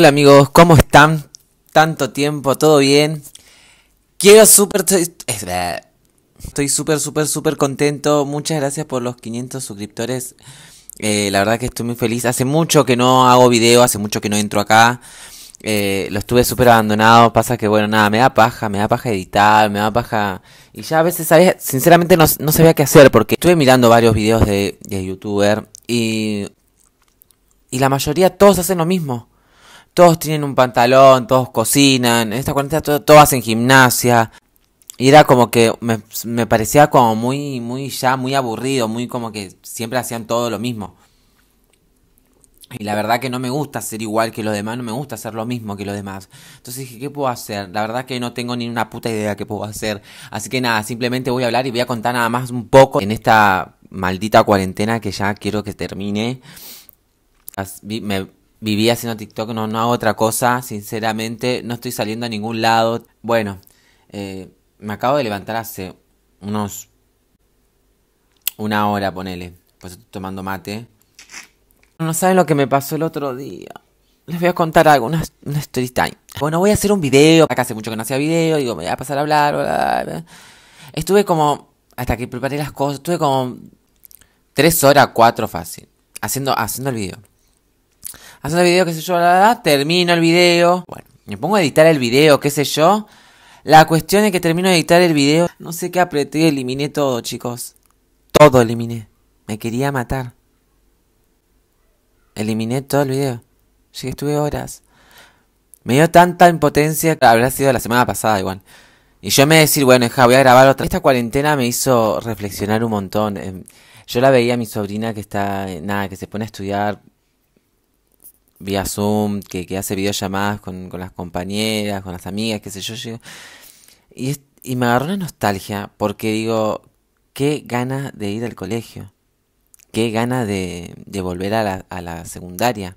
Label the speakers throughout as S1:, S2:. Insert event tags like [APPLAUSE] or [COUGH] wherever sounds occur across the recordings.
S1: Hola amigos, ¿cómo están? Tanto tiempo, ¿todo bien? Quiero súper... Estoy súper, súper, súper contento. Muchas gracias por los 500 suscriptores. Eh, la verdad que estoy muy feliz. Hace mucho que no hago video, hace mucho que no entro acá. Eh, lo estuve súper abandonado. Pasa que, bueno, nada, me da paja, me da paja editar, me da paja... Y ya a veces, sinceramente, no, no sabía qué hacer porque estuve mirando varios videos de, de youtuber y... Y la mayoría todos hacen lo mismo todos tienen un pantalón, todos cocinan, en esta cuarentena todo, todos hacen gimnasia. Y era como que me, parecía como muy, muy ya, muy aburrido, muy como que siempre hacían todo lo mismo. Y la verdad que no me gusta ser igual que los demás, no me gusta hacer lo mismo que los demás. Entonces dije, ¿qué puedo hacer? La verdad que no tengo ni una puta idea qué puedo hacer. Así que nada, simplemente voy a hablar y voy a contar nada más un poco en esta maldita cuarentena que ya quiero que termine. me, vivía haciendo TikTok, no, hago otra cosa, sinceramente, no estoy saliendo a ningún lado. Bueno, eh, me acabo de levantar hace unos... una hora, ponele, pues estoy tomando mate. No saben lo que me pasó el otro día. Les voy a contar algo, una, story time. Bueno, voy a hacer un video, acá hace mucho que no hacía video, digo, me voy a pasar a hablar, bla, bla. Estuve como, hasta que preparé las cosas, estuve como tres horas, cuatro fácil, haciendo, haciendo el video. Hacer el video, qué sé yo, la, termino el video. Bueno, me pongo a editar el video, qué sé yo. La cuestión es que termino de editar el video. No sé qué apreté, eliminé todo, chicos. Todo eliminé. Me quería matar. Eliminé todo el video. Llegué, estuve horas. Me dio tanta impotencia, habrá sido la semana pasada igual. Y yo me decir, bueno, ja, voy a grabar otra. Esta cuarentena me hizo reflexionar un montón. Em, yo la veía a mi sobrina que está, nada, que se pone a estudiar vía Zoom, que, que hace videollamadas con, con las compañeras, con las amigas, qué sé yo. y, me agarró una nostalgia porque digo, qué ganas de ir al colegio, qué ganas de, volver a la, secundaria.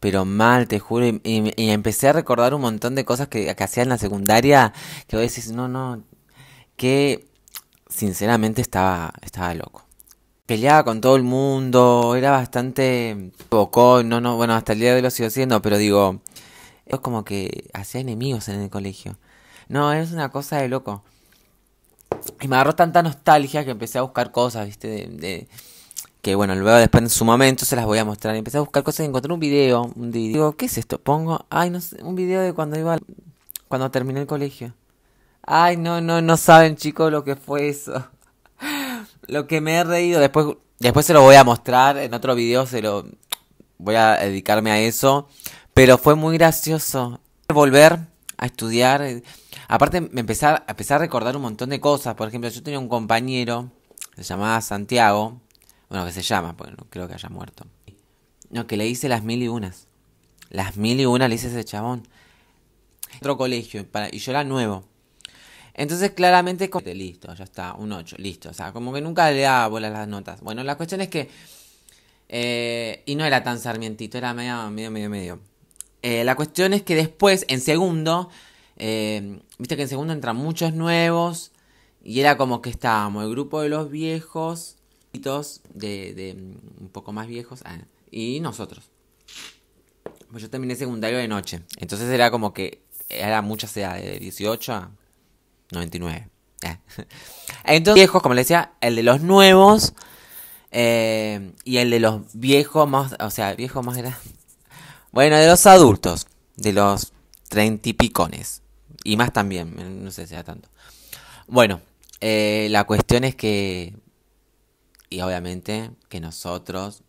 S1: Pero mal, te juro, y, empecé a recordar un montón de cosas que, que hacía en la secundaria, que vos decís, no, no, que sinceramente estaba, estaba loco peleaba con todo el mundo, era bastante bocón, no, no, bueno, hasta el día de hoy lo sigo haciendo, pero digo, es como que hacía enemigos en el colegio. No, es una cosa de loco. Y me agarró tanta nostalgia que empecé a buscar cosas, viste, de, de que bueno, luego después en su momento se las voy a mostrar. Empecé a buscar cosas y encontré un video, un video. Digo, ¿qué es esto? Pongo, ay, no sé, un video de cuando iba, cuando terminé el colegio. Ay, no, no, no saben chicos lo que fue eso. Lo que me he reído, después, después se lo voy a mostrar en otro video, se lo voy a dedicarme a eso. Pero fue muy gracioso volver a estudiar. Aparte, me empecé a, empezar a recordar un montón de cosas. Por ejemplo, yo tenía un compañero, se llamaba Santiago. Bueno, que se llama, porque no creo que haya muerto. No, que le hice las mil y unas. Las mil y unas le hice ese chabón. Otro colegio, para, y yo era nuevo. Entonces, claramente, listo, ya está, un 8, listo. O sea, como que nunca le daba bola las notas. Bueno, la cuestión es que. Eh, y no era tan sarmientito, era medio, medio, medio, medio. Eh, la cuestión es que después, en segundo, eh, viste que en segundo entran muchos nuevos. Y era como que estábamos, el grupo de los viejos, de, de un poco más viejos, ah, y nosotros. Pues yo terminé secundario de noche. Entonces era como que era mucha sea, de 18 a 99. [LAUGHS] Entonces, viejos, como les decía, el de los nuevos eh, y el de los viejos más, o sea, viejos más grandes. Bueno, de los adultos, de los treinta y picones. Y más también, no sé si sea tanto. Bueno, eh, la cuestión es que, y obviamente que nosotros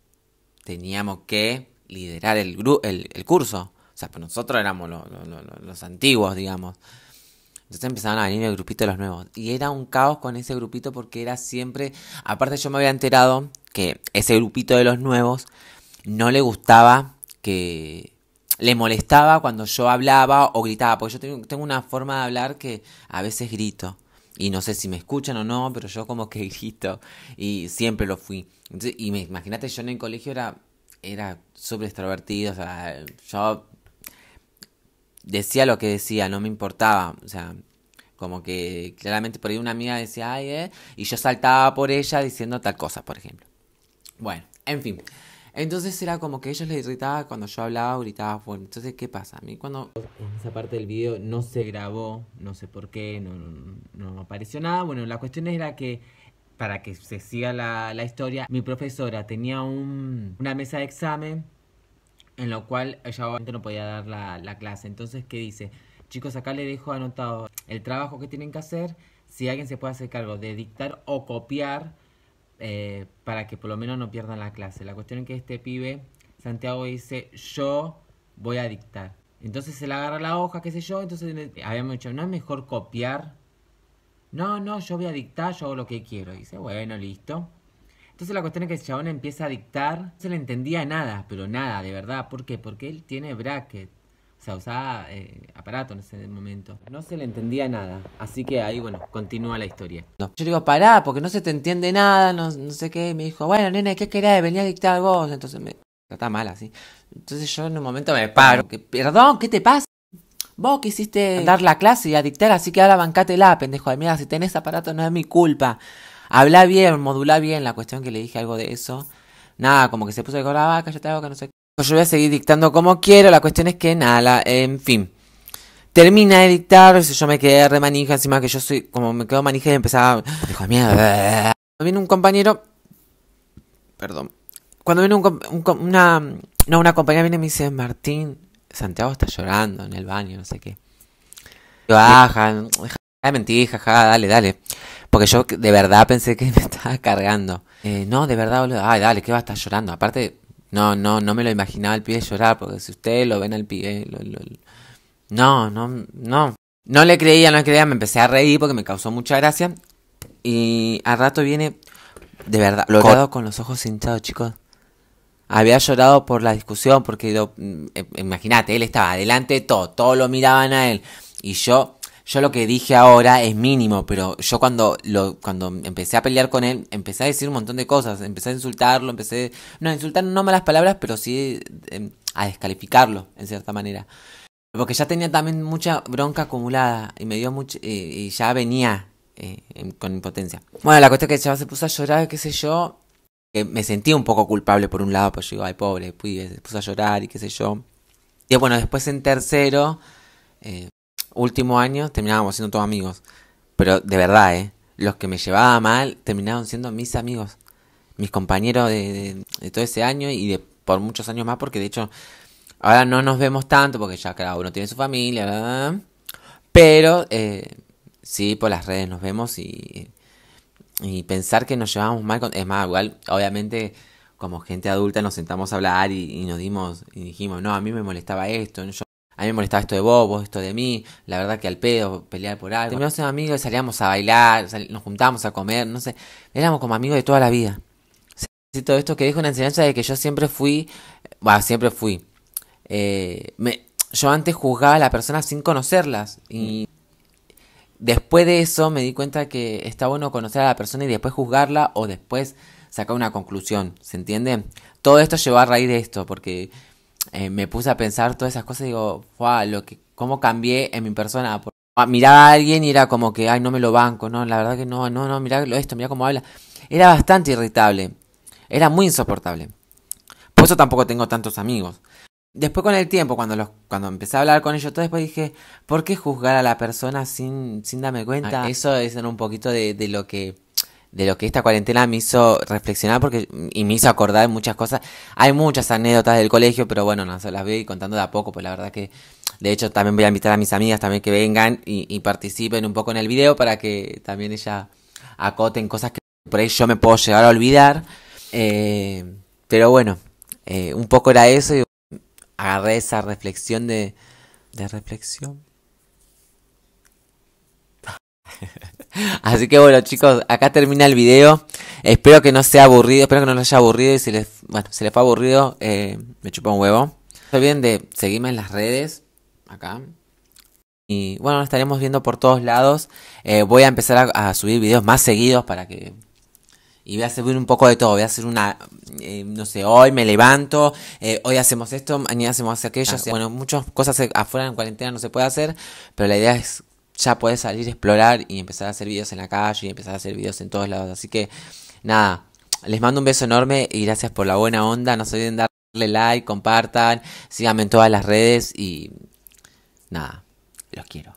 S1: teníamos que liderar el, el, el curso. O sea, pues nosotros éramos los antiguos, digamos. Entonces empezaban a venir el grupito de los nuevos. Y era un caos con ese grupito porque era siempre. Aparte, yo me había enterado que ese grupito de los nuevos no le gustaba que. Le molestaba cuando yo hablaba o gritaba. Porque yo tengo una forma de hablar que a veces grito. Y no sé si me escuchan o no, pero yo como que [LAUGHS] grito. Y siempre lo fui. y me imagínate, yo en el colegio era. Era súper extrovertido. O sea, yo decía lo que decía, no me importaba, o sea, como que claramente por ahí una amiga decía, ay, eh, y yo saltaba por ella diciendo tal cosa, por ejemplo. Bueno, en fin. Entonces era como que ellos les irritaba cuando yo hablaba, gritaba bueno, Entonces, ¿qué pasa? A mí cuando... esa parte del video no se grabó, no sé por qué, no, no, apareció nada. Bueno, la cuestión era que, para que se siga la, la historia, mi profesora tenía un, una mesa de examen en lo cual ella obviamente no podía dar la, la clase. Entonces, ¿qué dice? Chicos, acá le dejo anotado el trabajo que tienen que hacer, si alguien se puede hacer cargo de dictar o copiar eh, para que por lo menos no pierdan la clase. La cuestión es que este pibe, Santiago, dice, yo voy a dictar. Entonces se le agarra la hoja, qué sé yo, entonces habíamos dicho, ¿no es mejor copiar? No, no, yo voy a dictar, yo hago lo que quiero. Dice, bueno, listo. Entonces la cuestión es que el chabón empieza a dictar, no se le entendía nada, pero nada, de verdad. ¿Por qué? Porque él tiene bracket. O sea, usaba eh, aparato en ese momento. No se le entendía nada. Así que ahí, bueno, continúa la historia. No. Yo digo, pará, porque no se te entiende nada, no, no sé qué. me dijo, bueno, nene, ¿qué querés? Venía a dictar vos. Entonces me está mal así. Entonces yo en un momento me paro. Que, Perdón, ¿qué te pasa? Vos quisiste dar la clase y a dictar, así que ahora bancátela, pendejo de Mira, Si tenés aparato no es mi culpa. Habla bien, modula bien la cuestión que le dije algo de eso. Nada, como que se puso de la vaca, yo te hago que no sé qué. Yo voy a seguir dictando como quiero, la cuestión es que nada, en fin. Termina de dictar, yo me quedé re manija, encima que yo soy, como me quedo manija y empezaba, hijo de mierda. Viene un compañero, perdón, cuando viene un, una, no, una compañera viene y me dice, Martín, Santiago está llorando en el baño, no sé qué. Baja, deja de dale, dale. Porque yo de verdad pensé que [LAUGHS] me estaba cargando. Eh, no, de verdad, boludo. Ay, dale, que va a estar llorando. Aparte, no, no, no me lo imaginaba el pibe llorar, porque si ustedes lo ven al pie. No, no, no. No le creía, no le creía, me empecé a reír porque me causó mucha gracia. Y al rato viene, de verdad, colorado con los ojos hinchados, chicos. Había llorado por la discusión, porque mm, eh, imagínate, él estaba adelante de todo, todos lo miraban a él. Y yo yo lo que dije ahora es mínimo, pero yo cuando, cuando empecé a pelear con él, empecé a decir un montón de cosas, empecé a insultarlo, empecé, no, insultar no malas palabras, pero sí em, a descalificarlo, en cierta manera. Porque ya tenía también mucha bronca acumulada y me dio mucho, eh, y ya venía eh, em, con impotencia. Bueno, la cuestión es que ya se puso a llorar, qué sé yo, que me sentí un poco culpable por un lado, pues yo digo, ay, pobre, pues, se puso a llorar y qué sé yo. Y bueno, después en tercero, eh, último año terminábamos siendo todos amigos. Pero de verdad, ¿eh? Los que me llevaba mal terminaron siendo mis amigos. Mis compañeros de, todo ese año y de por muchos años más, porque de hecho ahora no nos vemos tanto, porque ya cada uno tiene su familia, pero eh, sí, por las redes nos vemos y, pensar que nos llevábamos mal, es más, igual, obviamente como gente adulta nos sentamos a hablar y, nos dimos y dijimos, no, a mí me molestaba esto, yo a mí me molestaba esto de vos, esto de mí, la verdad que al pedo, pelear por algo. Teníamos siendo amigos y salíamos a bailar, nos juntábamos a comer, no sé, éramos como amigos de toda la vida. Y todo esto que dijo una enseñanza de que yo siempre fui, bueno, siempre fui. Eh, yo antes juzgaba a la persona sin conocerlas y mm. después de eso me di cuenta que está bueno conocer a la persona y después juzgarla o después sacar una conclusión, ¿se entiende? Todo esto llevó a raíz de esto, porque eh, me puse a pensar todas esas cosas y digo, lo que, cómo cambié en mi persona. Miraba a alguien y era como que, ay, no me lo banco, no, la verdad que no, no, no, mirá esto, mira cómo habla. Era bastante irritable, era muy insoportable. Por eso tampoco tengo tantos amigos. Después con el tiempo, cuando, los, cuando empecé a hablar con ellos, todo después dije, ¿por qué juzgar a la persona sin, sin darme ah, cuenta? Eso es un poquito de lo que de lo que esta cuarentena me hizo reflexionar porque, y me hizo acordar muchas cosas. Hay muchas anécdotas del colegio, pero bueno, no, se las voy contando de a poco, pues la verdad que, de hecho, también voy a invitar a mis amigas también que vengan y, participen un poco en el video para que también ellas acoten cosas que por ahí yo me puedo llegar a olvidar. Eh, pero bueno, eh, un poco era eso y agarré esa reflexión de, de reflexión. [LAUGHS] Así que bueno, chicos, acá termina el video. Espero que no sea aburrido, espero que no les haya aburrido. Y si les, bueno, fue aburrido, eh, me chupa un huevo. No se olviden de seguirme en las redes, acá. Y bueno, nos estaremos viendo por todos lados. Eh, voy a empezar a, subir videos más seguidos para que... Y voy a subir un poco de todo. Voy a hacer una... Eh, no sé, hoy me levanto. hoy hacemos esto, mañana hacemos aquello. bueno, muchas cosas afuera en cuarentena no se puede hacer. Pero la idea es ya puedes salir a explorar y empezar a hacer videos en la calle y empezar a hacer videos en todos lados. Así que nada, les mando un beso enorme y gracias por la buena onda. No se olviden darle like, compartan, síganme en todas las redes y nada, los quiero.